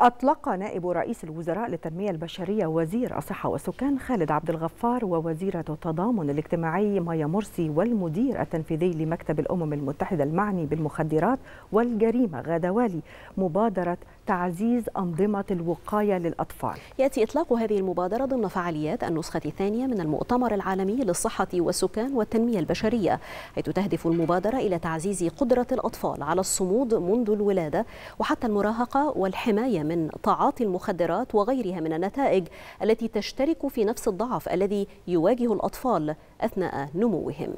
أطلق نائب رئيس الوزراء للتنمية البشرية وزير الصحة والسكان خالد عبد الغفار ووزيرة التضامن الاجتماعي مايا مرسي والمدير التنفيذي لمكتب الأمم المتحدة المعني بالمخدرات والجريمة غادة والي مبادرة تعزيز أنظمة الوقاية للأطفال يأتي إطلاق هذه المبادرة ضمن فعاليات النسخة الثانية من المؤتمر العالمي للصحة والسكان والتنمية البشرية حيث تهدف المبادرة إلى تعزيز قدرة الأطفال على الصمود منذ الولادة وحتى المراهقة والحماية من تعاطي المخدرات وغيرها من النتائج التي تشترك في نفس الضعف الذي يواجه الأطفال أثناء نموهم